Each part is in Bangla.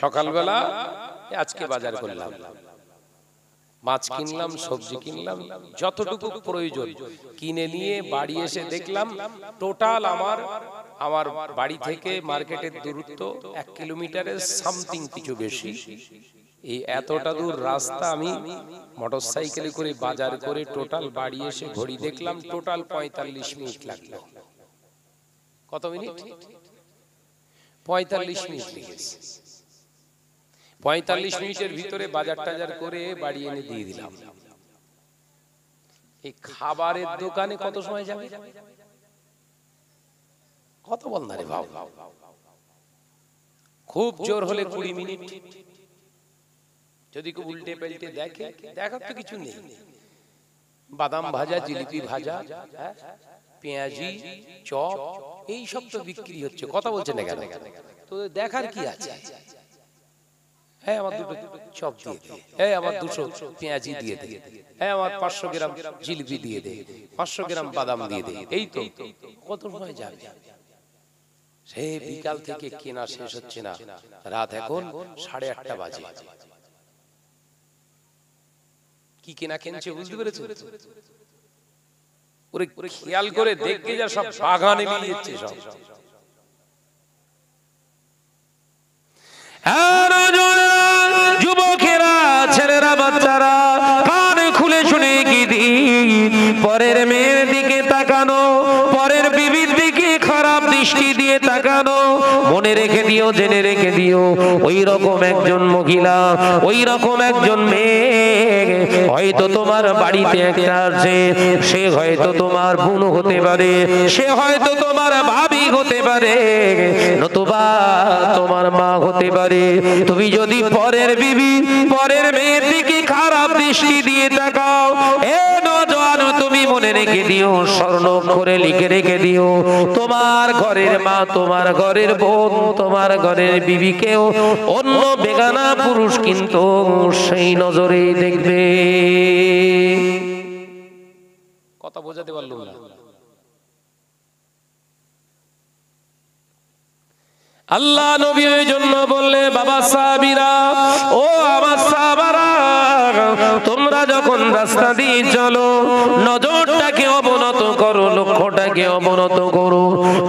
সকালবেলা আজকে বাজার করলাম মাছ কিনলাম সবজি কিনলাম যতটুকু প্রয়োজন কিনে নিয়ে বাড়ি এসে দেখলাম টোটাল আমার আমার বাড়ি থেকে মার্কেটের দূরত্ব এক কিলোমিটারের সামথিং কিছু বেশি এই এতটা দূর রাস্তা আমি মোটর সাইকেলে করে বাজার করে টোটাল বাড়ি এসে ঘড়ি দেখলাম টোটাল পঁয়তাল্লিশ মিনিট লাগলো কত মিনিট পঁয়তাল্লিশ মিনিট লেগেছে পঁয়তাল্লিশ মিনিটের ভিতরে বাজার টাজার করে বাড়ি এনে দিয়ে দিলাম এই খাবারের দোকানে কত সময় যাবে কত বল না রে ভাব খুব জোর হলে কুড়ি মিনিট যদি কেউ উল্টে পাল্টে দেখে দেখার তো কিছু নেই বাদাম ভাজা জিলিপি ভাজা হ্যাঁ? হ্যাঁ? পেঁয়াজি চপ এই সব তো বিক্রি হচ্ছে কথা বলছে না কেন তো দেখার কি আছে হ্যাঁ আমার দুটো চপ দিয়ে হ্যাঁ আমার দুশো হ্যাঁ, হ্যাঁ, পেঁয়াজি দিয়ে হ্যাঁ আমার হ্যাঁ, পাঁচশো গ্রাম জিলিপি দিয়ে পাঁচশো গ্রাম বাদাম দিয়ে দে এই তো কত সময় যাবে সে বিকাল থেকে কেনা শেষ হচ্ছে না রাত এখন সাড়ে আটটা বাজে কি কেনা কেনছে বুঝতে পেরেছো ওরে খেয়াল করে দেখবে যা সব বাগানে মিলিয়েছে সব হ্যাঁ যুবকেরা ছেলেরা বাচ্চারা কান খুলে শুনে কি দিন পরের মেয়ের দিকে তাকানো পরের বিবির দিকে খারাপ দৃষ্টি জানো মনে রেখে দিও জেনে রেখে দিও ওই রকম একজন মহিলা ওই রকম একজন মেয়ে হয়তো তোমার বাড়িতে একটা আছে সে হয়তো তোমার বোন হতে পারে সে হয়তো তোমার ভাবি হতে পারে নতুবা তোমার মা হতে পারে তুমি যদি পরের বিবি পরের মেয়ের দিকে খারাপ দৃষ্টি দিয়ে তাকাও এ না তুমি মনে রেখে দিও স্বর্ণ করে লিখে রেখে দিও তোমার ঘরের মা তোমার ঘরের বোন তোমার ঘরের বিবিকেও অন্য বেগানা পুরুষ কিন্তু সেই নজরে দেখবে কথা বোঝাতে পারলো আল্লাহ নবী জন্য বললে বাবা সাহাবিরা ও আমার সাহাবারা তোমরা যখন রাস্তা দিয়ে চলো নজরটাকে অবনত করো লক্ষ্যটাকে অবনত করো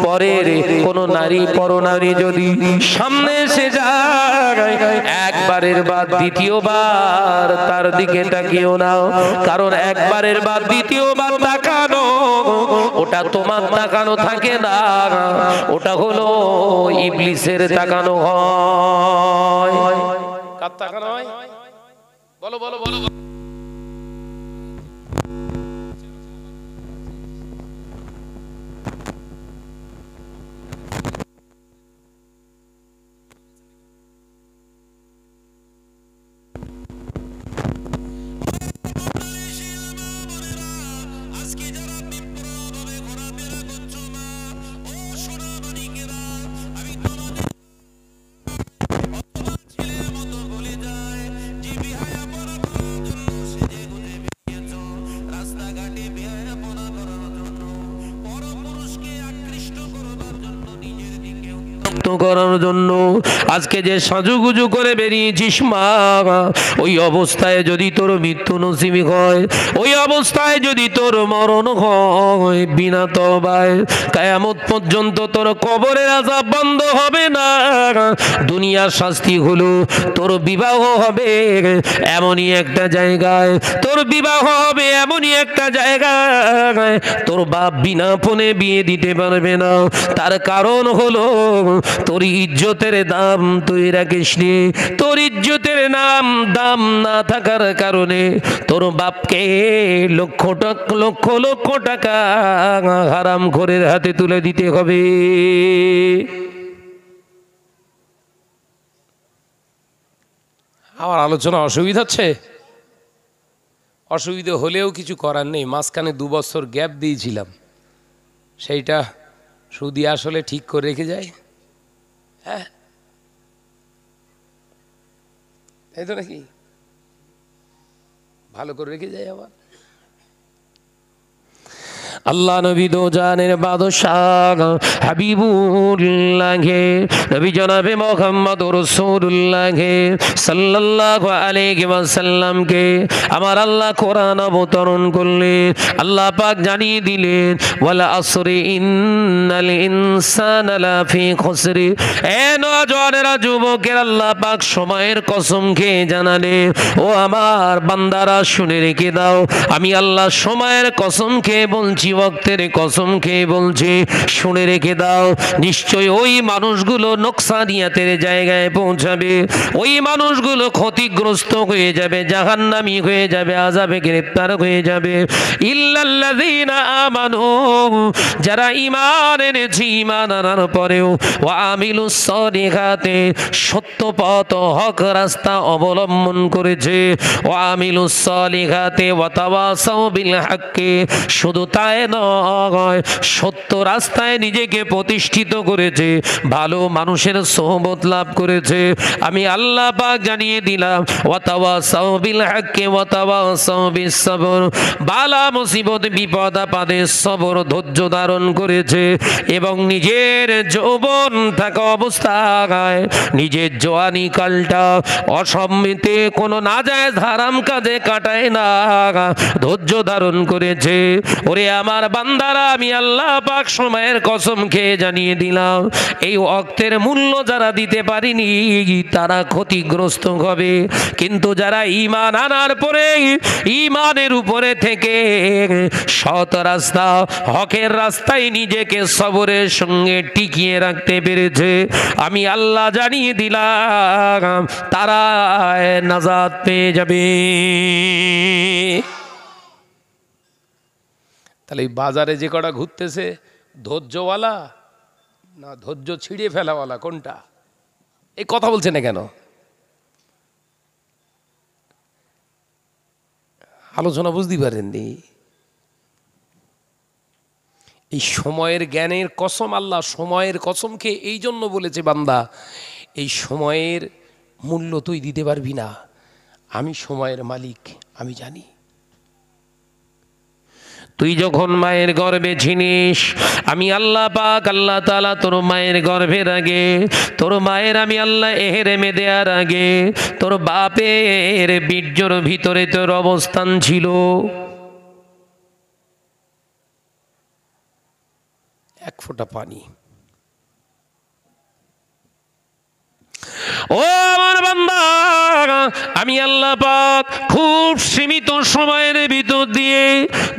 পরের কোন নারী নারী যদি সামনে এসে যায় একবারের বাদ দ্বিতীয়বার তার দিকে তাকিও নাও কারণ একবারের বাদ দ্বিতীয়বার তাকানো ওটা তোমার তাকানো থাকে না ওটা হলো ইবলিসের তাকানো হয় কার তাকানো হয় বলো বলো করার জন্য আজকে যে সাজুগুজু করে বেরিয়েছিস মা ওই অবস্থায় যদি তোর মৃত্যু নসিবি হয় ওই অবস্থায় যদি তোর মরণ হয় বিনা তবায় কায়ামত পর্যন্ত তোর কবরের আজাব বন্ধ হবে না দুনিয়ার শাস্তি হলো তোর বিবাহ হবে এমনই একটা জায়গায় তোর বিবাহ হবে এমনই একটা জায়গায় তোর বাপ বিনা ফোনে বিয়ে দিতে পারবে না তার কারণ হলো তোর ইজ্জতের দাম তুই রাখিসনি তোর ইজ্জতের নাম দাম না থাকার কারণে তোর বাপকে লক্ষ টাকা লক্ষ লক্ষ টাকা হারাম ঘরের হাতে তুলে দিতে হবে আমার আলোচনা অসুবিধা হচ্ছে অসুবিধা হলেও কিছু করার নেই মাঝখানে দু বছর গ্যাপ দিয়েছিলাম সেইটা সুদি আসলে ঠিক করে রেখে যায় হ্যাঁ তাই তো নাকি ভালো করে রেখে যায় আবার আল্লাহ নবী দোজানের বাদশাহ হাবিবুল্লাহে নবী জনাবে মোহাম্মদ রসুল্লাহে সাল্লাল্লাহু আলাইহি ওয়াসাল্লামকে আমার আল্লাহ কোরআন অবতরণ করলে আল্লাহ পাক জানিয়ে দিলেন ওয়ালা আসরি ইন্নাল ইনসানা লাফি এ যুবকের আল্লাহ পাক সময়ের কসম খেয়ে জানালে ও আমার বান্দারা শুনে রেখে দাও আমি আল্লাহ সময়ের কসম খেয়ে বলছি বলছি ভক্তের কসম খেয়ে বলছে শুনে রেখে দাও নিশ্চয় ওই মানুষগুলো নকশানিয়াতের জায়গায় পৌঁছাবে ওই মানুষগুলো ক্ষতিগ্রস্ত হয়ে যাবে জাহান্নামি হয়ে যাবে আজাবে গ্রেপ্তার হয়ে যাবে ইল্লাল্লাযীনা যারা ইমান এনেছি ইমান আনার পরেও ও আমিল সলিহাতে সত্য পথ হক রাস্তা অবলম্বন করেছে ও আমিল সলিহাতে বিল শুধু তাই রাস্তায় নয় সত্য রাস্তায় নিজেকে প্রতিষ্ঠিত করেছে ভালো মানুষের সহমত লাভ করেছে আমি আল্লাহ পাক জানিয়ে দিলাম ওয়াতাওয়া সাহবিল হাক্কে ওয়াতাওয়া সাহবিস সবর বালা মুসিবত বিপদ আপদে সবর ধৈর্য ধারণ করেছে এবং নিজের যৌবন থাকা অবস্থায় নিজের জোয়ানি কালটা অসম্মিতে কোনো না যায় ধারাম কাজে কাটায় না ধৈর্য ধারণ করেছে ওরে আমার বান্দারা আমি আল্লাহ পাক সময়ের কসম খেয়ে জানিয়ে দিলাম এই অক্তের মূল্য যারা দিতে পারিনি তারা ক্ষতিগ্রস্ত হবে কিন্তু যারা ইমান আনার পরে ইমানের উপরে থেকে সৎ রাস্তা হকের রাস্তায় নিজেকে সবরের সঙ্গে টিকিয়ে রাখতে পেরেছে আমি আল্লাহ জানিয়ে দিলাম তারা নাজাদ পেয়ে যাবে তাহলে এই বাজারে যে কটা ঘুরতেছে ধৈর্যওয়ালা না ধৈর্য ছিঁড়ে ফেলাওয়ালা কোনটা এই কথা বলছে না কেন আলোচনা বুঝতে পারেননি এই সময়ের জ্ঞানের কসম আল্লাহ সময়ের কসমকে এই জন্য বলেছে বান্দা এই সময়ের মূল্য তুই দিতে পারবি না আমি সময়ের মালিক আমি জানি তুই যখন মায়ের গর্ভে ছিনিস আমি আল্লাহ পাক আল্লাহ তালা তোর মায়ের গর্ভের আগে তোর মায়ের আমি আল্লাহ মে দেওয়ার আগে তোর বাপের বীর্যর ভিতরে তোর অবস্থান ছিল এক ফোঁটা পানি ও আমার বান্দা আমি আল্লাহ পাক খুব সীমিত সময়ের ভিতর দিয়ে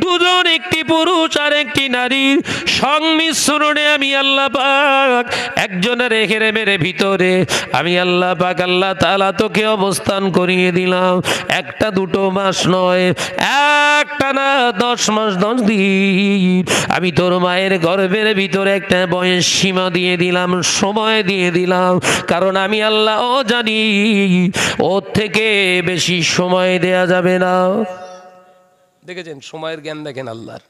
দুজন একটি পুরুষ আর একটি নারীর সংমিশ্রণে আমি আল্লাহ পাক একজনের হেরে মেরে ভিতরে আমি আল্লাহ পাক আল্লাহ তালা তোকে অবস্থান করিয়ে দিলাম একটা দুটো মাস নয় একটা না দশ মাস দশ দিন আমি তোর মায়ের গর্ভের ভিতরে একটা বয়স সীমা দিয়ে দিলাম সময় দিয়ে দিলাম কারণ আমি আল্লাহ জানি ওর থেকে বেশি সময় দেয়া যাবে না দেখেছেন সময়ের জ্ঞান দেখেন আল্লাহর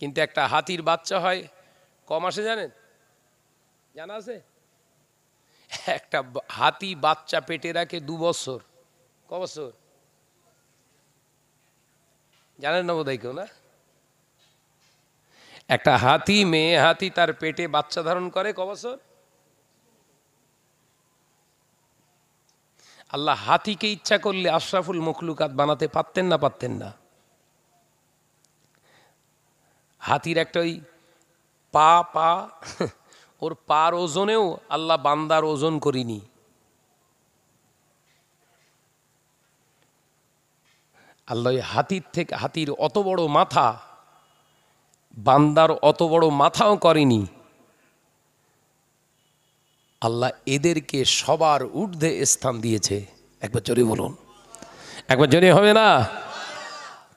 কিন্তু একটা হাতির বাচ্চা হয় ক মাসে জানেন জানা আছে একটা হাতি বাচ্চা পেটে রাখে দু বছর ক বছর জানেন না বোধহয় কেউ না একটা হাতি মেয়ে হাতি তার পেটে বাচ্চা ধারণ করে ক বছর আল্লাহ হাতিকে ইচ্ছা করলে আশরাফুল মখলুকাত বানাতে পারতেন না পারতেন না হাতির একটা ওই পা পা ওর পার ওজনেও আল্লাহ বান্দার ওজন করিনি আল্লাহ হাতির থেকে হাতির অত বড় মাথা বান্দার অত বড় মাথাও করেনি আল্লাহ এদেরকে সবার ঊর্ধ্বে স্থান দিয়েছে একবার জোরে বলুন একবার জোরে হবে না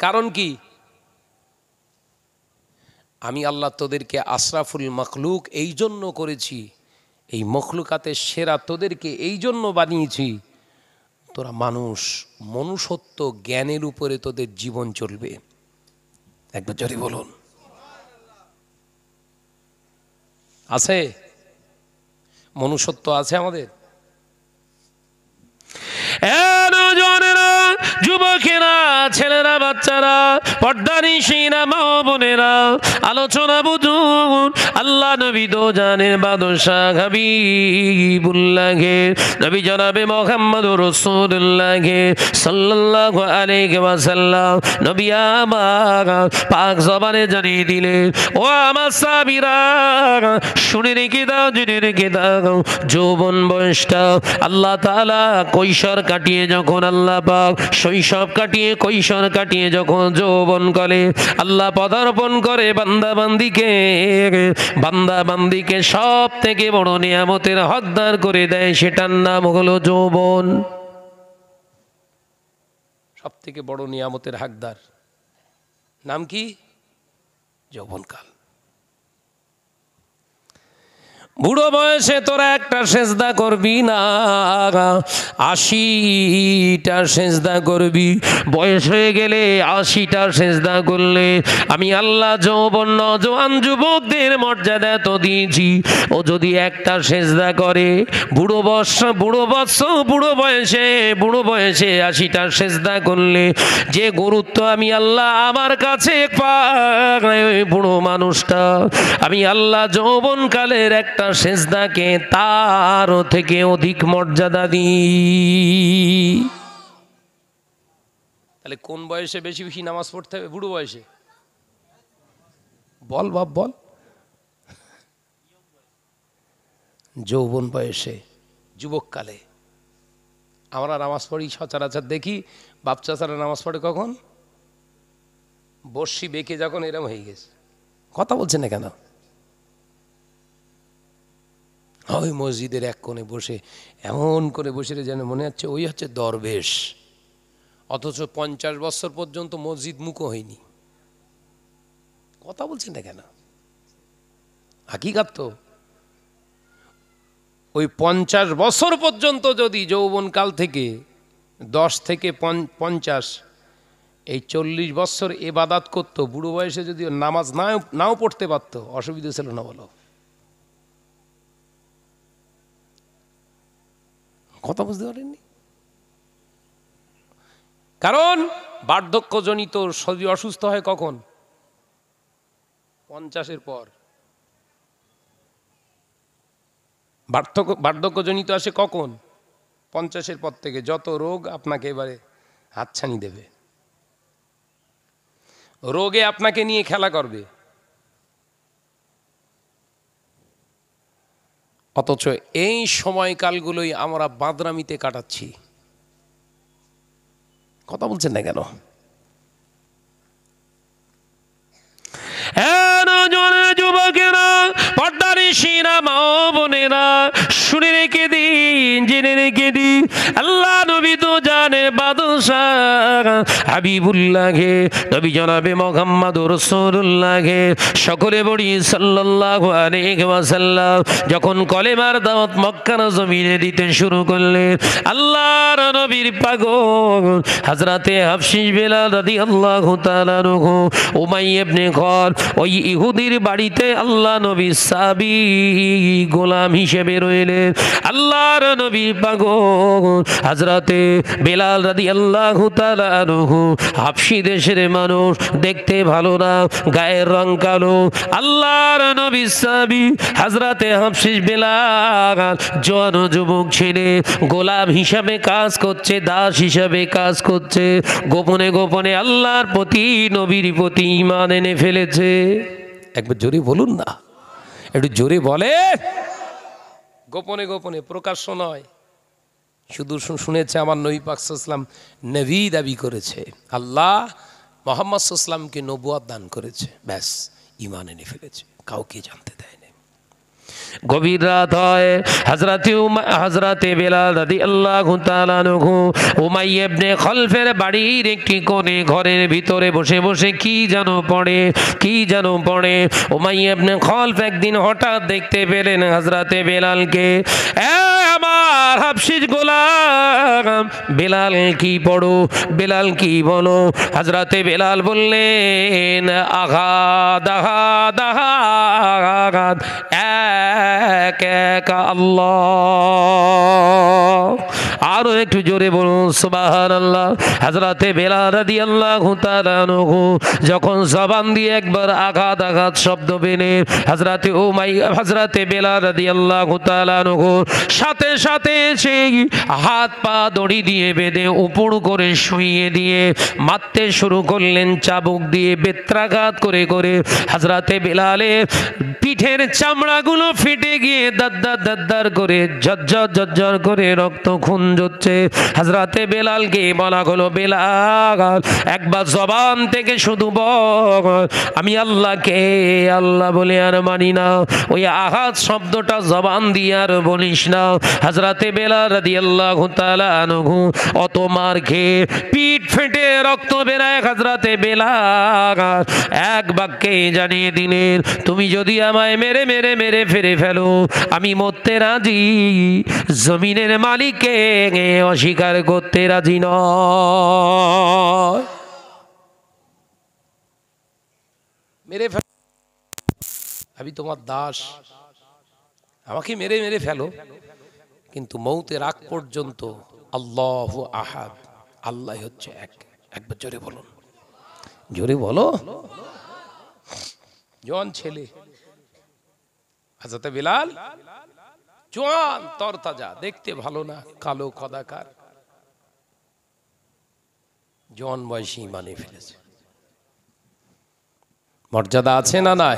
কারণ কি আমি আল্লাহ তোদেরকে আশরাফুল মখলুক এই জন্য করেছি এই মখলুকাতে সেরা তোদেরকে এই জন্য বানিয়েছি তোরা মানুষ মনুষ্যত্ব জ্ঞানের উপরে তোদের জীবন চলবে একবার জোরে বলুন আছে মনুষ্যত্ব আছে আমাদের নজনেরা যুবকেরা ছেলেরা বাচ্চারা মা বোনেরা আলোচনা বুঝুন আল্লাহ নবী বাদশা নবী জনাবে মোহাম্মদ নবী পাক জবানে জানিয়ে দিলে ও আমার সাবিরা শুনে রেখে দাও জেনে রেখে দাও যৌবন বয়সটা আল্লাহ কৈশোর কাটিয়ে যখন যখন আল্লাহ পাক শৈশব কাটিয়ে কৈশোর কাটিয়ে যখন যৌবন করে আল্লাহ পদার্পণ করে বান্দা বান্দিকে বান্দা বান্দিকে সব থেকে বড় নিয়ামতের হকদার করে দেয় সেটার নাম হলো যৌবন সব থেকে বড় নিয়ামতের হাকদার নাম কি যৌবনকাল বুড়ো বয়সে তোরা একটা সেজদা করবি না আশিটা সেজদা করবি বয়স হয়ে গেলে আশিটা সেজদা করলে আমি আল্লাহ যৌবন জোয়ান যুবকদের মর্যাদা তো দিয়েছি ও যদি একটা সেজদা করে বুড়ো বয়স বুড়ো বৎস বুড়ো বয়সে বুড়ো বয়সে আশিটা সেজদা করলে যে গুরুত্ব আমি আল্লাহ আমার কাছে পাই বুড়ো মানুষটা আমি আল্লাহ যৌবন কালের একটা সেজদাকে তার থেকে অধিক মর্যাদা দিই তাহলে কোন বয়সে বেশি বেশি নামাজ পড়তে হবে বুড়ো বয়সে বল বাপ বল যৌবন বয়সে যুবককালে আমরা নামাজ পড়ি সচরাচর দেখি বাপ চাচারা নামাজ পড়ে কখন বর্ষি বেঁকে যখন এরম হয়ে গেছে কথা বলছে না কেন ওই মসজিদের এক কোণে বসে এমন করে বসে যেন মনে হচ্ছে ওই হচ্ছে দরবেশ অথচ পঞ্চাশ বছর পর্যন্ত মসজিদ মুখো হয়নি কথা বলছেন না কেন হাকিকাত তো ওই পঞ্চাশ বছর পর্যন্ত যদি যৌবনকাল থেকে দশ থেকে পঞ্চাশ এই চল্লিশ বছর এবাদাত করতো বুড়ো বয়সে যদি নামাজ নাও নাও পড়তে পারতো অসুবিধা ছিল না বলো কথা বুঝতে পারেননি কারণ বার্ধক্যজনিত শরীর অসুস্থ হয় কখন পঞ্চাশের পর বার্ধক্য বার্ধক্যজনিত আসে কখন পঞ্চাশের পর থেকে যত রোগ আপনাকে এবারে হাতছানি দেবে রোগে আপনাকে নিয়ে খেলা করবে অথচ এই সময়কালগুলোই আমরা বাদরামিতে কাটাচ্ছি কথা বলছেন না কেন যুবকেরা মা বোনেরা শুনে জেনে রেখে দিন আল্লাহ নবী জানের বাদশাহ হাবিবুল্লাহে নবী জনাবে মোহাম্মদ রসুল্লাহে সকলে বড়ি সাল্লাল্লাহু আলাইহি ওয়াসাল্লাম যখন কলেমার দাওয়াত মক্কার জমিনে দিতে শুরু করলেন আল্লাহর নবীর পাগল হযরতে হাফসি বেলাল রাদিয়াল্লাহু তাআলা রহু উমাই ইবনে খর ওই ইহুদির বাড়িতে আল্লাহ নবী সাবি গোলাম হিসেবে রইলেন আল্লাহর নবী পাগল হযরতে বেলাল রাদি আল্লাহ হাফসি দেশের মানুষ দেখতে ভালো না গায়ের রং কালো আল্লাহর নবী সাবি হাজরাতে হাফসিস বেলাল জোয়ান যুবক ছেলে গোলাম হিসাবে কাজ করছে দাস হিসাবে কাজ করছে গোপনে গোপনে আল্লাহর প্রতি নবীর প্রতি ইমান এনে ফেলেছে একবার জোরে বলুন না একটু জোরে বলে গোপনে গোপনে প্রকাশ্য নয় শুধু শুনেছে আমার নবী পাকসাল্লাম নবী দাবি করেছে আল্লাহ মোহাম্মদ সাল্লামকে নবুয়াদ দান করেছে ব্যাস ইমান এনে ফেলেছে কাউকে জানতে দেয়নি গভীর রাত হয় হজরতে হজরতে বেলাল আল্লাহ তালানহু উমাই এবনে খলফের বাড়ির একটি কোণে ঘরের ভিতরে বসে বসে কি যেন পড়ে কি যেন পড়ে উমাই এবনে খলফ একদিন হঠাৎ দেখতে পেলেন হজরতে বেলালকে এক আমার হাফসির গোলাম বেলাল কি পড়ো বেলাল কি বলো হাজরাতে বেলাল বললেন আঘাত আঘাত আঘাত এক এক আল্লাহ আরো একটু জোরে বলুন সুবাহান আল্লাহ হাজরাতে বেলা রাদি আল্লাহ যখন জবান দিয়ে একবার আঘাত আঘাত শব্দ বেনে হাজরাতে ও মাই হাজরাতে বেলা রাদি আল্লাহ সাথে সাথে সাথে সেই হাত পা দড়ি দিয়ে বেঁধে উপর করে শুইয়ে দিয়ে মারতে শুরু করলেন চাবুক দিয়ে বেত্রাঘাত করে করে হাজরাতে বেলালে পিঠের চামড়াগুলো ফেটে গিয়ে দাদ্দার দাদ্দার করে ঝরঝর ঝরঝর করে রক্ত খুন যাচ্ছে হাজরাতে বেলালকে বলা হলো বেলাল একবার জবান থেকে শুধু বল আমি আল্লাহকে আল্লাহ বলে আর মানি না ওই আঘাত শব্দটা জবান দিয়ে আর বলিস না হাজরাতে বেলাল রাদি আল্লাহ তালানঘু অত মার খেয়ে পিঠ ফেটে রক্ত বেড়ায় হাজরাতে বেলাল এক বাক্যে জানিয়ে দিলেন তুমি যদি আমার গলায় মেরে মেরে মেরে ফেরে ফেলো আমি মরতে রাজি জমিনের মালিকে অস্বীকার করতে রাজি ন মেরে আমি তোমার দাস আমাকে মেরে মেরে ফেলো কিন্তু মৌতে রাগ পর্যন্ত আল্লাহ আহাদ আল্লাহ হচ্ছে এক একবার জোরে বলো জোরে বলো জন ছেলে হাজাতে বিলাল জোয়ান তরতাজা দেখতে ভালো না কালো কদাকার জন বয়সী মানে ফেলেছে মর্যাদা আছে না নাই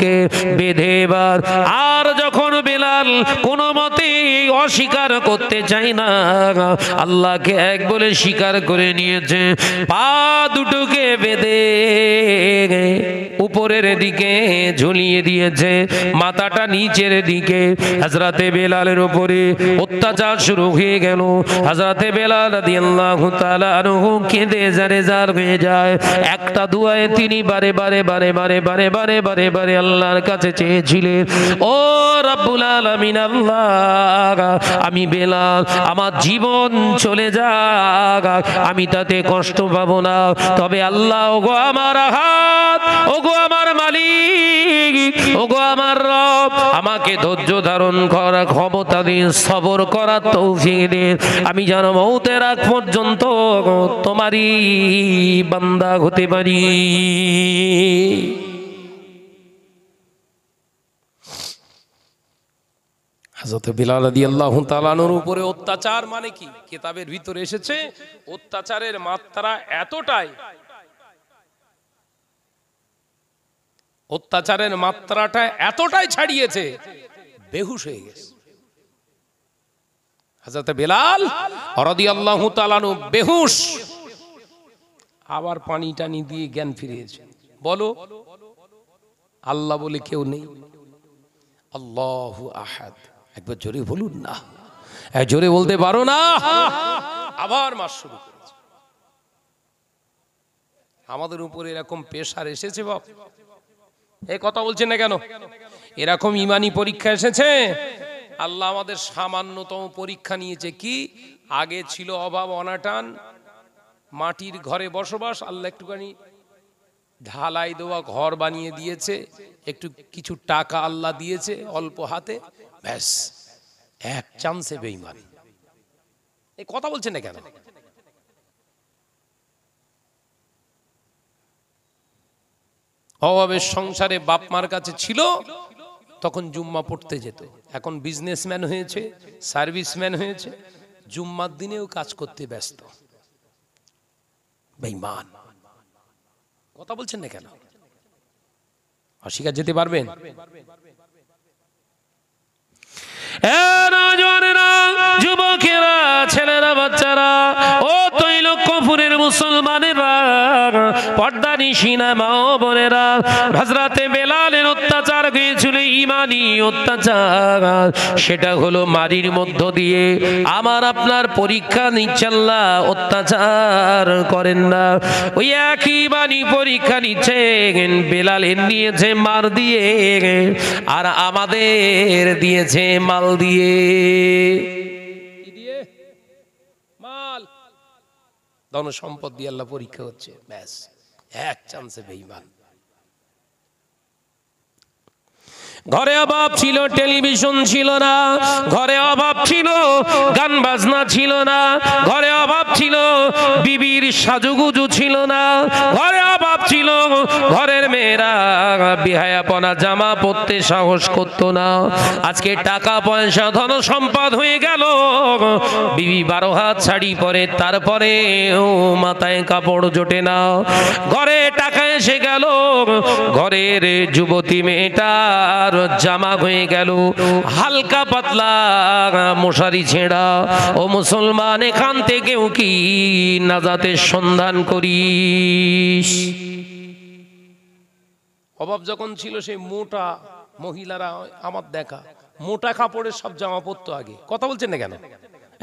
বাহুকে বেঁধে এবার আর যখন বেলাল কোনো মতে অস্বীকার করতে চাই না আল্লাহকে এক বলে স্বীকার করে নিয়েছে পা দুটোকে বেঁধে উপরের দিকে ঝুলিয়ে দিয়েছে মাথাটা নিচের দিকে হাজরাতে বেলালের উপরে অত্যাচার শুরু হয়ে গেল হাজরাতে বেলাল রাদি আল্লাহ কেঁদে জারে জার হয়ে যায় একটা দুয়ায় তিনি বারে বারে বারে বারে বারে বারে বারে বারে আল্লাহর কাছে চেয়েছিলেন ও রাব্বুল আলামিন আল্লাহ যাক আমি বেলাল আমার জীবন চলে যাক আমি তাতে কষ্ট পাবো না তবে আল্লাহ ওগো আমার হাত ওগো আমার মালিক ওগো আমার রব আমাকে ধৈর্য ধারণ করা ক্ষমতা দিন সবর করার তৌফিক দিন আমি যেন মৌতে রাগ পর্যন্ত তোমারই বান্দা হতে পারি হজরত বিলাল আদি আল্লাহ তালানোর উপরে অত্যাচার মানে কি কেতাবের ভিতরে এসেছে অত্যাচারের মাত্রা এতটাই অত্যাচারের মাত্রাটা এতটাই ছাড়িয়েছে বেহুশ হয়ে গেছে হাজরত বেলাল হরদি আল্লাহ তালানো বেহুশ আবার পানি টানি দিয়ে জ্ঞান ফিরিয়েছে বলো আল্লাহ বলে কেউ নেই আল্লাহ আহাদ একবার জোরে বলুন না হ্যাঁ, জোরে বলতে পারো না আবার মাস শুরু করেছে আমাদের উপর এরকম পেশার এসেছে বাপ এ কথা বলছেন না কেন এরকম ইমানি পরীক্ষা এসেছে আল্লাহ আমাদের সামান্যতম পরীক্ষা নিয়েছে কি আগে ছিল অভাব অনাটান মাটির ঘরে বসবাস আল্লাহ একটুখানি ঢালাই দেওয়া ঘর বানিয়ে দিয়েছে একটু কিছু টাকা আল্লাহ দিয়েছে অল্প হাতে ব্যাস এক চান্সে বেইমান এই কথা বলছেন না কেন অভাবের সংসারে বাপ মার কাছে ছিল তখন জুম্মা পড়তে যেত এখন বিজনেসম্যান হয়েছে সার্ভিসম্যান হয়েছে জুম্মার দিনেও কাজ করতে ব্যস্ত বেইমান কথা বলছেন না কেন অস্বীকার যেতে পারবেন যুবকেরা ছেলেরা বাচ্চারা মিরপুরের মুসলমানেরা পর্দানি সিনেমাও বোনেরা হাজরাতে বেলালের অত্যাচার হয়েছিল ইমানি অত্যাচার সেটা হলো মারির মধ্য দিয়ে আমার আপনার পরীক্ষা নিচ্ছাল্লা অত্যাচার করেন না ওই একই বাণী পরীক্ষা নিচ্ছে বেলাল এর নিয়েছে মার দিয়ে আর আমাদের দিয়েছে মাল দিয়ে ধন সম্পদ দিয়ে আল্লাহ পরীক্ষা হচ্ছে ব্যাস এক চান্সে বেইমান ঘরে অভাব ছিল টেলিভিশন ছিল না ঘরে অভাব ছিল গান বাজনা ছিল না ঘরে অভাব ছিল বিবির সাজুগুজু ছিল না ঘরে অভাব ছিল ঘরের মেয়েরা বিহায়াপনা জামা পরতে সাহস করত না আজকে টাকা পয়সা ধন সম্পদ হয়ে গেল বিবি বারো হাত শাড়ি পরে তারপরে মাথায় কাপড় জোটে না ঘরে টাকা এসে গেল ঘরের যুবতী মেয়েটা হাজার জামা হয়ে গেল হালকা পাতলা মশারি ছেঁড়া ও মুসলমান এখান থেকেও কি নাজাতের সন্ধান করিস অভাব যখন ছিল সেই মোটা মহিলারা আমার দেখা মোটা কাপড়ের সব জামা পরতো আগে কথা বলছেন না কেন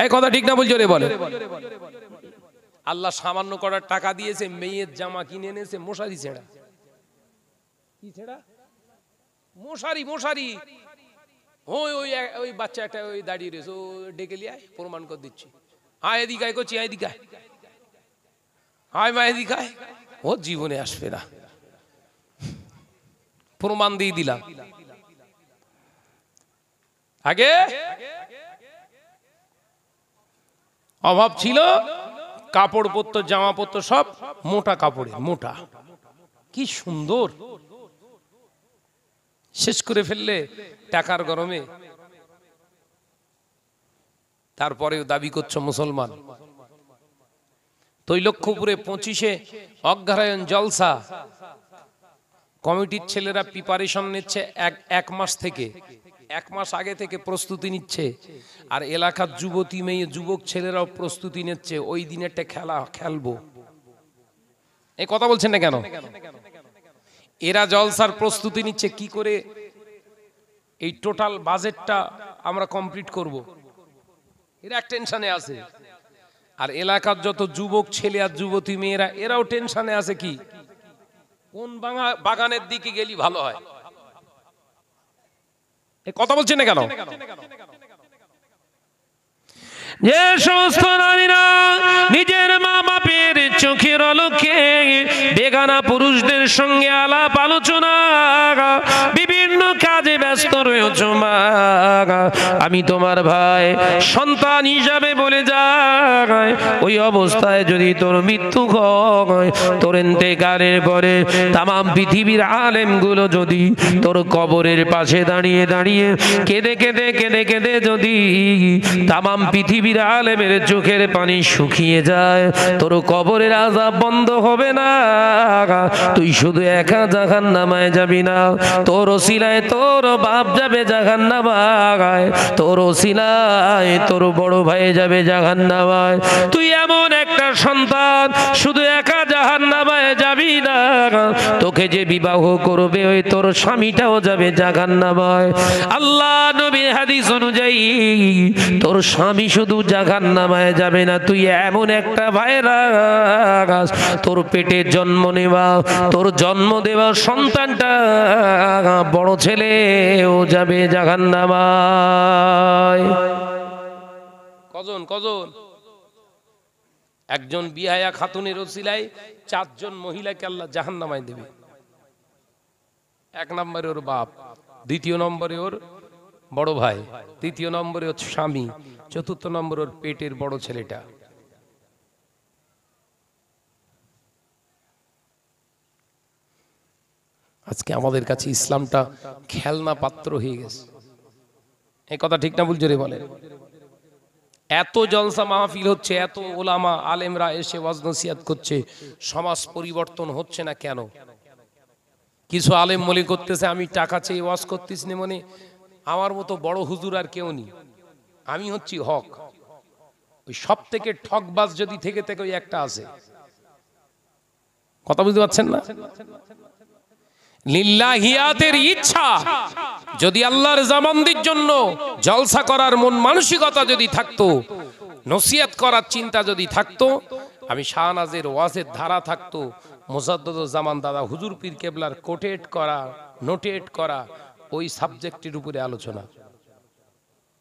এই কথা ঠিক না বলছো রে বলে আল্লাহ সামান্য করার টাকা দিয়েছে মেয়ের জামা কিনে এনেছে মশারি ছেঁড়া কি ছেঁড়া মশারি মশারি ওই ওই ওই বাচ্চা একটা ওই দাঁড়িয়ে রয়েছে ও ডেকে লিয়ে প্রমাণ করে দিচ্ছি আয় হ্যাঁ, এদিকে আয় করছি আয় এদিকে আয় আয় মা এদিকে আয় ও জীবনে আসবে না প্রমাণ দিয়ে দিলাম আগে অভাব ছিল কাপড় পরতো জামা পরতো সব মোটা কাপড়ে মোটা কি সুন্দর শেষ করে ফেললে টাকার গরমে তারপরেও দাবি করছে মুসলমান তৈলক্ষপুরে পঁচিশে অগ্রায়ণ জলসা কমিটির ছেলেরা প্রিপারেশন নিচ্ছে এক এক মাস থেকে এক মাস আগে থেকে প্রস্তুতি নিচ্ছে আর এলাকার যুবতী মেয়ে যুবক ছেলেরাও প্রস্তুতি নিচ্ছে ওই দিন একটা খেলা খেলবো এই কথা বলছেন না কেন এরা জলসার প্রস্তুতি নিচ্ছে কি করে এই টোটাল বাজেটটা আমরা কমপ্লিট করব। এরা এক টেনশানে আছে আর এলাকার যত যুবক ছেলে আর যুবতী মেয়েরা এরাও টেনশানে আছে কি কোন বাগানের দিকে গেলি ভালো হয় কথা বলছে না কেন যে সমস্ত নারীরা নিজের মা বাপের চোখের আলোকে বেগানা পুরুষদের সঙ্গে আলাপ আলোচনা বিভিন্ন কাজে ব্যস্ত রয়েছ মা আমি তোমার ভাই সন্তান হিসাবে বলে যায় ওই অবস্থায় যদি তোর মৃত্যু পরে তাম পৃথিবীর আলেমগুলো যদি তোর কবরের পাশে দাঁড়িয়ে দাঁড়িয়ে কেঁদে কেঁদে কেঁদে কেঁদে যদি তাম পৃথিবীর আলেমের চোখের পানি শুকিয়ে যায় তোর কবরের আজাব বন্ধ হবে না তুই শুধু একা জাহান নামায় যাবি না তোর ওসিলায় তোর তোর বাপ যাবে জাহান্নাবায় তোর সিলাই তোর বড় ভাই যাবে জাহান্নাবায় তুই এমন একটা সন্তান শুধু একা জাহান্নাবায় যাবি না তোকে যে বিবাহ করবে ওই তোর স্বামীটাও যাবে জাহান্নাবায় আল্লাহ নবী হাদিস অনুযায়ী তোর স্বামী শুধু জাহান্নামায় যাবে না তুই এমন একটা ভাইরাস তোর পেটে জন্ম নেওয়া তোর জন্ম দেওয়া সন্তানটা বড় ছেলে ও যাবে জাহান্নামায় কজন কজন একজন বিহায়া খাতুনের ওসিলায় চারজন মহিলাকে আল্লাহ জাহান্নামায় দেবে এক নম্বরে ওর বাপ দ্বিতীয় নম্বরে ওর বড় ভাই তৃতীয় নম্বরে ওর স্বামী চতুর্থ নম্বর ওর পেটের বড় ছেলেটা আজকে আমাদের কাছে ইসলামটা খেলনা পাত্র হয়ে গেছে এ কথা ঠিক না বলছো রে বলেন এত জলসা মাহফিল হচ্ছে এত ওলামা আলেমরা এসে ওয়াজনসিয়াত করছে সমাজ পরিবর্তন হচ্ছে না কেন কিছু আলেম মনে করতেছে আমি টাকা চেয়ে ওয়াজ করতিস নে মনে আমার মতো বড় হুজুর আর কেউ নেই আমি হচ্ছি হক ওই সব থেকে ঠকবাজ যদি থেকে থেকে ওই একটা আছে কথা বুঝতে পারছেন না লিল্লাহিয়াতের ইচ্ছা যদি আল্লাহর জামানদির জন্য জলসা করার মন মানসিকতা যদি থাকতো নসিয়াত করার চিন্তা যদি থাকতো আমি শাহনাজের ওয়াজের ধারা থাকতো জামান দাদা হুজুর পীর কেবলার কোটেট করা নোটেট করা ওই সাবজেক্টের উপরে আলোচনা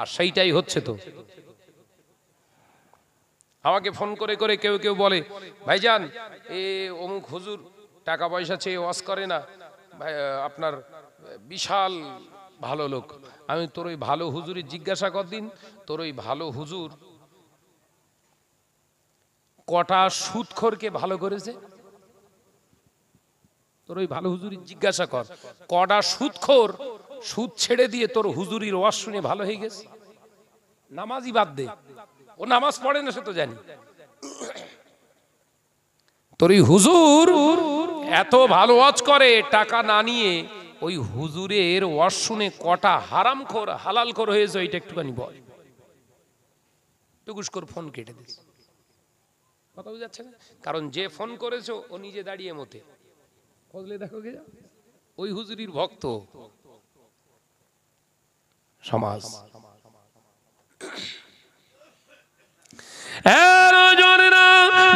আর সেইটাই হচ্ছে তো আমাকে ফোন করে করে কেউ কেউ বলে ভাইজান এ অমুক হুজুর টাকা পয়সা চেয়ে ওয়াশ করে না আপনার বিশাল ভালো লোক আমি তোর ওই ভালো হুজুরের জিজ্ঞাসা করদিন তোর ওই ভালো হুজুর কটা সুদখোরকে ভালো করেছে তোর ওই ভালো হুজুরের জিজ্ঞাসা কর কটা সুদখোর সুদ ছেড়ে দিয়ে তোর হুজুরির ওয়াজ শুনে ভালো হয়ে গেছে নামাজই বাদ দে ও নামাজ পড়ে না সে তো জানি তোর এই হুজুর এত ভালো ওয়াজ করে টাকা না নিয়ে ওই হুজুরের ওয়াজ শুনে কটা হারাম খোর হালাল খোর হয়েছে ওইটা একটুখানি বল টুকুস কর ফোন কেটে দিস কথা বুঝাচ্ছে না কারণ যে ফোন করেছো ও নিজে দাঁড়িয়ে মতে খোঁজলে দেখো গে ওই হুজুরির ভক্ত সমাজ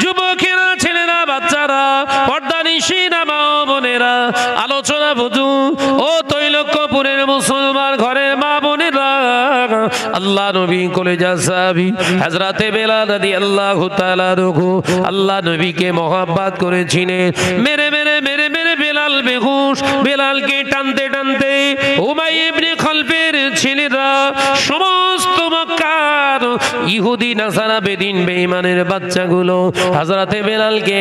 যুবকেরা ছেলেরা বাচ্চারা পর্দা মা বোনেরা আলোচনা ও মুসলমান ঘরে মা বোনেরা আল্লাহ নবী কে মহাব্বাত করেছিলেন মেরে মেরে মেরে মেরে বেলাল বেহুশ বেলালকে টানতে টানতে উমাই ইবনে খলফের ছেলেরা সমস্ত মক্কার ইহুদি নাসারা বেদিন বেঈমানের বাচ্চাগুলো হাজরাতে বেলালকে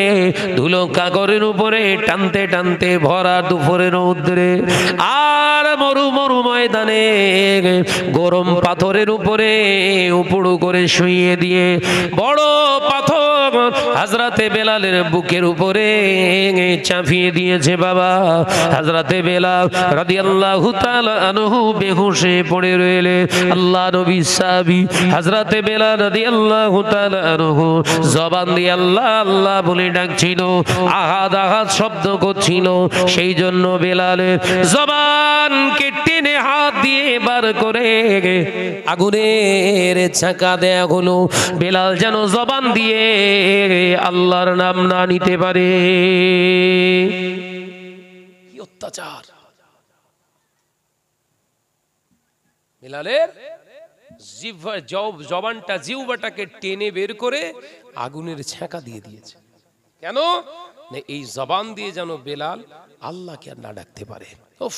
ধুলো কাগরের উপরে টানতে টানতে ভরা দুপুরের রৌদ্রে আর মরু মরু ময়দানে গরম পাথরের উপরে উপুড়ু করে শুইয়ে দিয়ে বড় পাথর হাজরাতে বেলালের বুকের উপরে চাপিয়ে দিয়েছে বাবা বাবা হাজরাতে বেলাল রাদিয়াল্লাহু তাআলা আনহু বেহুশে পড়ে রইলেন আল্লাহ নবী সাহাবী হাজরাতে বেলাল রাদিয়াল্লাহু তাআলা আনহু জবান দিয়ে আল্লাহ আল্লাহ বলে ডাকছিল আহাদ আহাদ শব্দ করছিল সেই জন্য বেলালের জবানকে টেনে হাত দিয়ে বার করে আগুনের ছাঁকা দেয়া হলো বেলাল যেন জবান দিয়ে আল্লাহর নাম না নিতে পারে অত্যাচার বিলালের জবানটা জিউবাটাকে টেনে বের করে আগুনের ছ্যাঁকা দিয়ে দিয়েছে কেন এই জবান দিয়ে যেন বেলাল আল্লাহকে আর না ডাকতে পারে উফ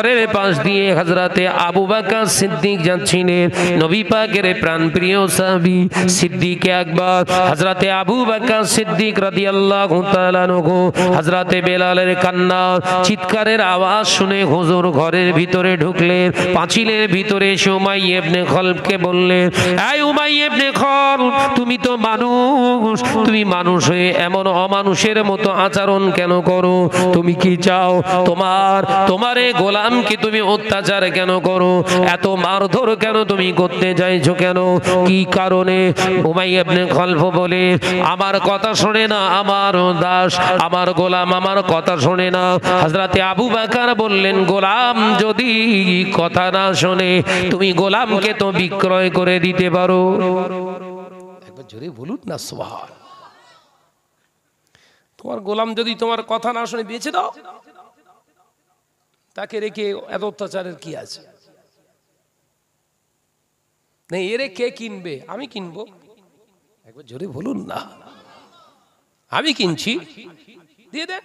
ঘরের পাশ দিয়ে হজরতে আবু বাকা সিদ্দিক যাচ্ছিলেন নবী পাকের প্রাণ প্রিয় সাহাবি সিদ্দিক একবার হজরতে আবু বাকা সিদ্দিক রাদিয়াল্লাহু তাআলা আল্লাহ হজরতে বেলালের কান্না চিৎকারের আওয়াজ শুনে হুজুর ঘরের ভিতরে ঢুকলেন পাঁচিলের ভিতরে সুমাই ইবনে এবনে খলকে বললেন এই উমাই ইবনে খল তুমি তো মানুষ তুমি মানুষ হয়ে এমন অমানুষের মতো আচরণ কেন করো তুমি কি চাও তোমার তোমারে গোলাম বললাম কি তুমি অত্যাচার কেন করো এত মারধর কেন তুমি করতে চাইছো কেন কি কারণে উমাই আপনি খল্প বলে আমার কথা শোনে না আমার দাস আমার গোলাম আমার কথা শোনে না হাজরাতে আবু বাকার বললেন গোলাম যদি কথা না শোনে তুমি গোলামকে তো বিক্রয় করে দিতে পারো একবার জোরে বলুন না সোহার তোমার গোলাম যদি তোমার কথা না শুনে দিয়েছে দাও তাকে রেখে এত অত্যাচারের কি আছে নেই এরে কে কিনবে আমি কিনবো একবার জোরে বলুন না আমি কিনছি দিয়ে দেন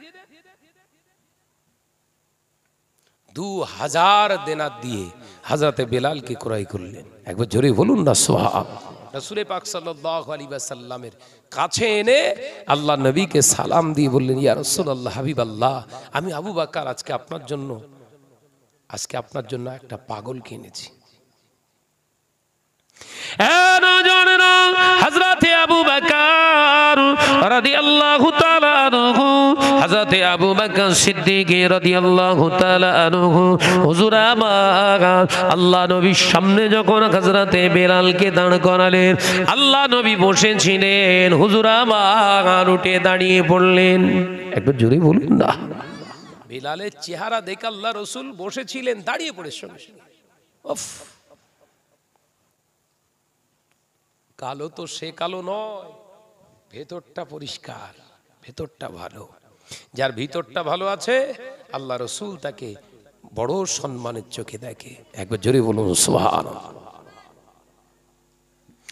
দু হাজার দেনার দিয়ে হাজরাতে বেলালকে ক্রয় করলেন একবার জোরে বলুন না সোহাব রসুল পাক সাল্লাহ আলী সাল্লামের কাছে এনে আল্লাহ নবীকে সালাম দিয়ে বললেন ইয়া রসুল আল্লাহ হাবিব আল্লাহ আমি আবু বাকার আজকে আপনার জন্য আজকে আপনার জন্য একটা পাগল কিনেছি আবু আবু আল্লাহ নবীর সামনে যখন হযরতে বেলালকে দাঁড় করালেন আল্লাহ নবী বসেছিলেন হুজুর আমার উঠে দাঁড়িয়ে পড়লেন একটু জোরে বলুন না বিলালের চেহারা দেখে আল্লাহ রসুল বসেছিলেন দাঁড়িয়ে পড়ে সঙ্গে কালো তো সে কালো নয় ভেতরটা পরিষ্কার ভেতরটা ভালো যার ভিতরটা ভালো আছে আল্লাহ রসুল তাকে বড় সম্মানের চোখে দেখে একবার জোরে বলুন সোহান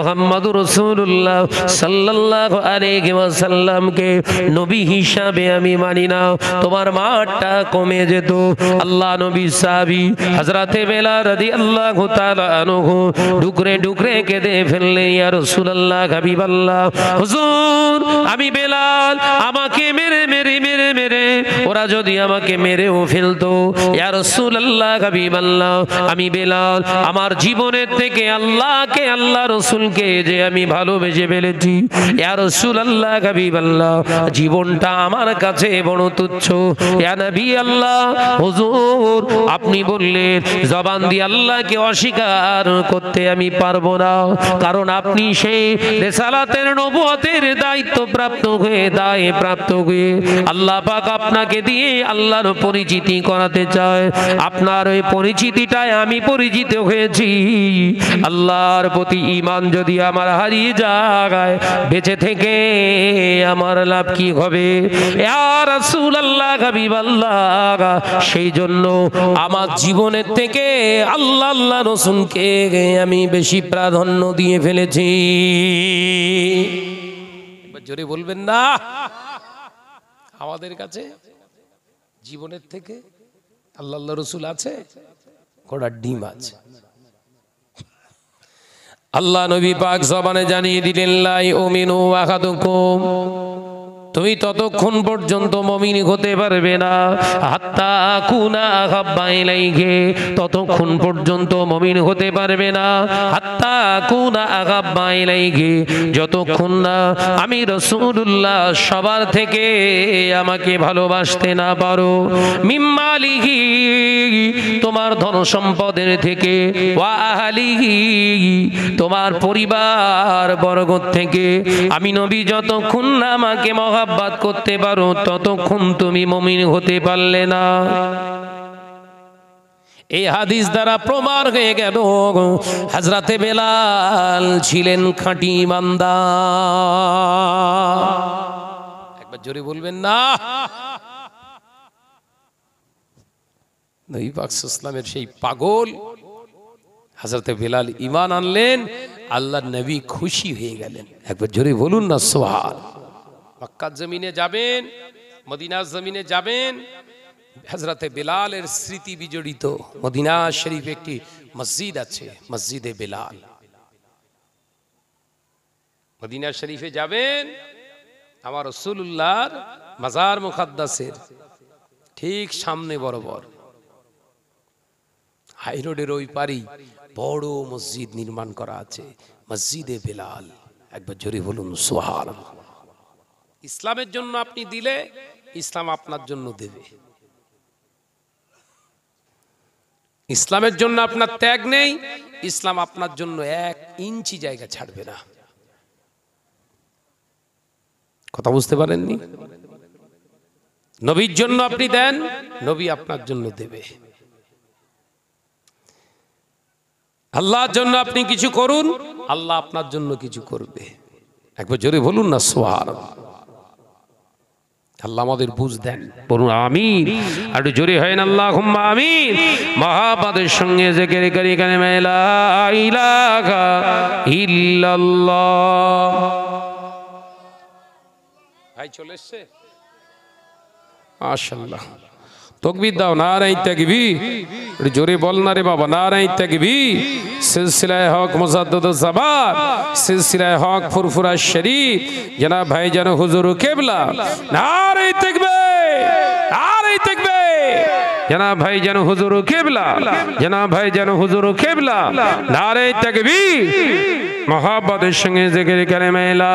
মোহাম্মদ রসুল্লাহ সাল্লাহ আলাইহি ওয়াসাল্লামকে নবী হিসাবে আমি মানি না তোমার মাঠটা কমে যেত আল্লাহ নবী সাহাবি হজরতে বেলা রদি আল্লাহ আনহু ডুকরে ডুকরে কেঁদে ফেললে ইয়া রসুল্লাহ হাবিবাল্লাহ হুজুর আমি বেলাল আমাকে মেরে মেরে মেরে মেরে ওরা যদি আমাকে মেরেও ফেলতো ইয়ার রসুল্লাহ হাবিব আমি বেলাল আমার জীবনের থেকে আল্লাহকে আল্লাহ রসুলকে যে আমি ভালোবেসে ফেলেছি ইয়ার রসুল আল্লাহ হাবিব আল্লাহ জীবনটা আমার কাছে বড় তুচ্ছ ইয়া নবী আল্লাহ হুজুর আপনি বললেন জবান দিয়ে আল্লাহকে অস্বীকার করতে আমি পারবো না কারণ আপনি সেই রেসালাতের নবুয়তের দায়িত্ব প্রাপ্ত হয়ে দায়ে প্রাপ্ত হয়ে আল্লাহ পাক আপনাকে দিয়ে আল্লাহর পরিচিতি করাতে চায় আপনার ওই পরিচিতিটায় আমি পরিচিত হয়েছি আল্লাহর প্রতি ইমান যদি আমার হারিয়ে যায় বেঁচে থেকে আমার লাভ কি হবে সেই জন্য আমার জীবনের থেকে আল্লাহ আল্লাহ রসুনকে আমি বেশি প্রাধান্য দিয়ে ফেলেছি জোরে বলবেন না আমাদের কাছে জীবনের থেকে আল্লাহ রসুল আছে ঘোড়ার ডিম আছে আল্লাহ নবী পাক জবানে জানিয়ে দিলেন লাই ওমিনু আঘাত তুমি ততক্ষণ পর্যন্ত মমিন হতে পারবে না হাত্তা কুনা লাইগে ততক্ষণ পর্যন্ত মমিন হতে পারবে না হাত্তা কুনা লাইগে যতক্ষণ না আমি রসুল্লাহ সবার থেকে আমাকে ভালোবাসতে না পারো মিম্মালিহি তোমার ধন সম্পদের থেকে ওয়াহালিহি তোমার পরিবার বরগত থেকে আমি নবী যতক্ষণ না আমাকে মহা মোহাব্বাত করতে পারো ততক্ষণ তুমি মমিন হতে পারলে না এই হাদিস দ্বারা প্রমাণ হয়ে গেল হাজরাতে বেলাল ছিলেন খাঁটি মান্দা একবার জোরে বলবেন না ইসলামের সেই পাগল হাজরাতে বেলাল ইমান আনলেন আল্লাহ নবী খুশি হয়ে গেলেন একবার জোরে বলুন না সোহাল মক্কার জমিনে যাবেন মদিনার জমিনে যাবেন হজরতে বেলালের স্মৃতি বিজড়িত মদিনা শরীফ একটি মসজিদ আছে মসজিদে বেলাল মদিনা শরীফে যাবেন আমার রসুল্লাহর মাজার মুখাদ্দাসের ঠিক সামনে বরাবর হাইরোডের ওই পারি বড় মসজিদ নির্মাণ করা আছে মসজিদে বেলাল একবার জোরে বলুন সোহাল ইসলামের জন্য আপনি দিলে ইসলাম আপনার জন্য দেবে ইসলামের জন্য আপনার ত্যাগ নেই ইসলাম আপনার জন্য এক ইঞ্চি জায়গা ছাড়বে না কথা বুঝতে পারেননি নবীর জন্য আপনি দেন নবী আপনার জন্য দেবে আল্লাহর জন্য আপনি কিছু করুন আল্লাহ আপনার জন্য কিছু করবে একবার জোরে বলুন না সোহার আল্লাহ আমাদের বুঝ দেন বলুন আমিন আর জোরে হয় না আল্লাহ হুম্মা আমিন মহাপাদের সঙ্গে যে গেরি কেড়ে কেন মেলা ইলাকা ইল্লাল্লাহ ভাই চলে এসছে আশাল্লাহ তকবির দাও না রাই জোরে বল না রে বাবা না রাই তাকবি সিলসিলায় হক মুজাদ্দুজ্জামান সিলসিলায় হক ফুরফুরা শরীফ জনাব ভাইজান হুজুর কেবলা না রাই তাকবীর না রাই তাকবীর জনাব ভাইজান হুজুর কেবলা জনাব ভাইজান হুজুর কেবলা না রাই তাকবীর মহাব্বতের সঙ্গে জেগের কেন মেলা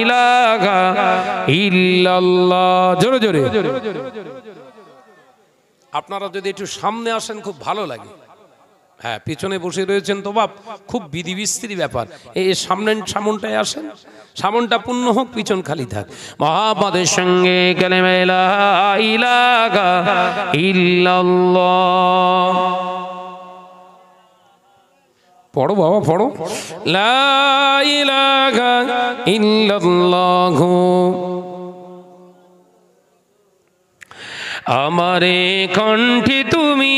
ইলাহা ইল্লাল্লাহ জোরে জোরে আপনারা যদি একটু সামনে আসেন খুব ভালো লাগে হ্যাঁ পিছনে বসে রয়েছেন তো বাপ খুব বিধি বিস্তৃতি ব্যাপার এই সামনে সামনটায় আসেন সামনটা পূর্ণ হোক পিছন খালি থাক মহাপদের সঙ্গে গেলে পড়ো বাবা পড়ো লাগা ইল্লাল্লাহু আমারে কণ্ঠে তুমি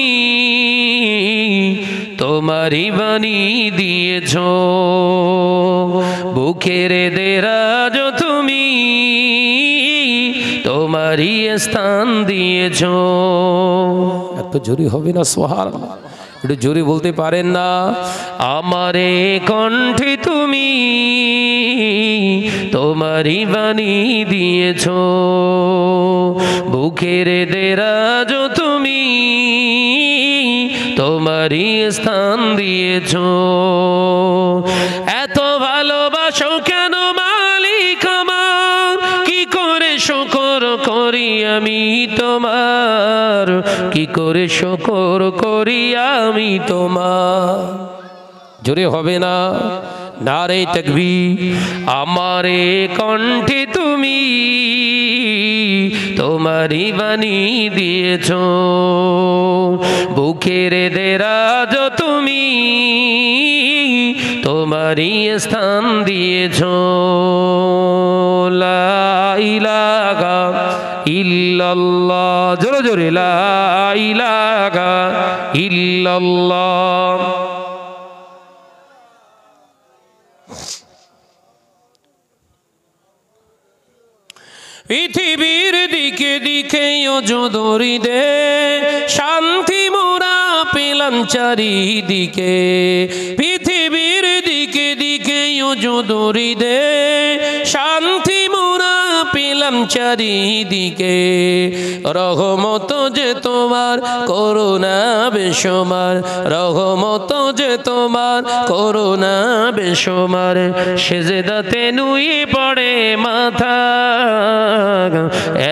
তোমারই বাণী দিয়েছ বুকের দেরাজ তুমি তোমারই স্থান দিয়েছ এত জরুরি হবে না সোহার একটু জোরে বলতে পারেন না আমারে কণ্ঠে তুমি তোমারই বাণী দিয়েছ বুকের দেরাজ তুমি তোমারই স্থান দিয়েছ এত ভালোবাসোকে আমি তোমার কি করে শকর করি আমি তোমার জোরে হবে না নারে তকবি আমারে কণ্ঠে তুমি তোমারই বাণী দিয়েছ বুকের দেরাজ তুমি তোমারই স্থান দিয়েছ লাইলাগা ইল্লাল্লাহ জোরে জোরে লা ইলাহা ইল্লাল্লাহ পৃথিবীর দিকে দিকে অযোধরি দে শান্তি মোরা পেলাম চারিদিকে পৃথিবীর দিকে দিকে অযোধরি দে শান্তি চারিদিকে রহমত যে তোমার করুণা বেশমার রহমত যে তোমার করুণা বেশমার সেজেদাতে নুই পড়ে মাথা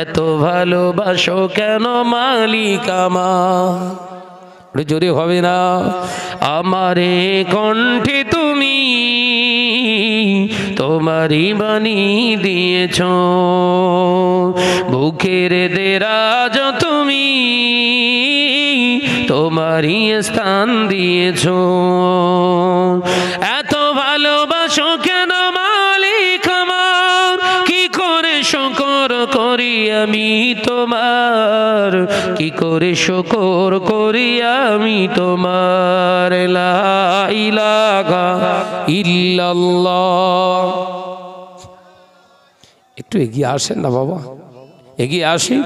এত ভালোবাসো কেন মালিক আমার জোরে হবে না আমারে কণ্ঠে তুমি তোমারই বাণী দিয়েছ বুকের দেরাজ তুমি তোমারই স্থান দিয়েছ এত ভালোবাসো কেন আমি তোমার কি করে শকর করি আমি তোমার একটু এগিয়ে আসেন না বাবা এগিয়ে আসি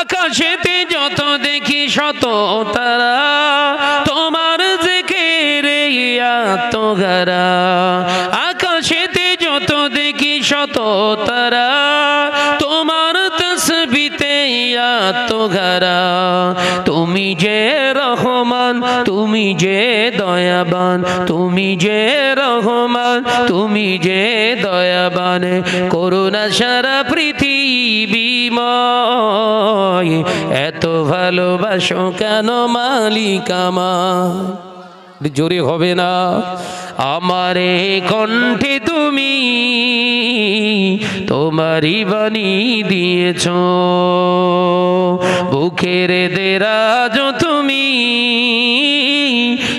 আকাশেতে যত দেখি শত তারা তোমার লইয়া তোগারা আকাশেতে যত দেখি শত তারা তোমার তসবিতে তোগারা তুমি যে রহমান তুমি যে দয়াবান তুমি যে রহমান তুমি যে দয়াবান করুণা সারা পৃথিবীময় এত ভালোবাসো কেন মালিকামা জোরে হবে না আমার কণ্ঠে তুমি তোমারই বাণী দিয়েছ বুকের দেরাজ তুমি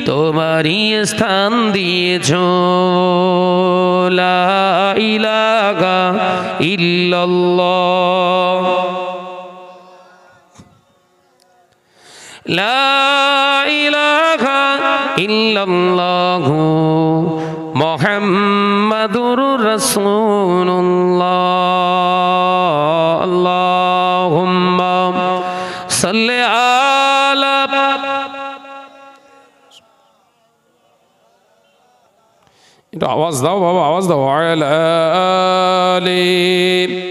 তোমারই স্থান দিয়েছ ইলাগা ইল্লাল্লাহ লা الله محمد رسول الله اللهم صل على إنت عواز دعوة عواز دعوة على آلين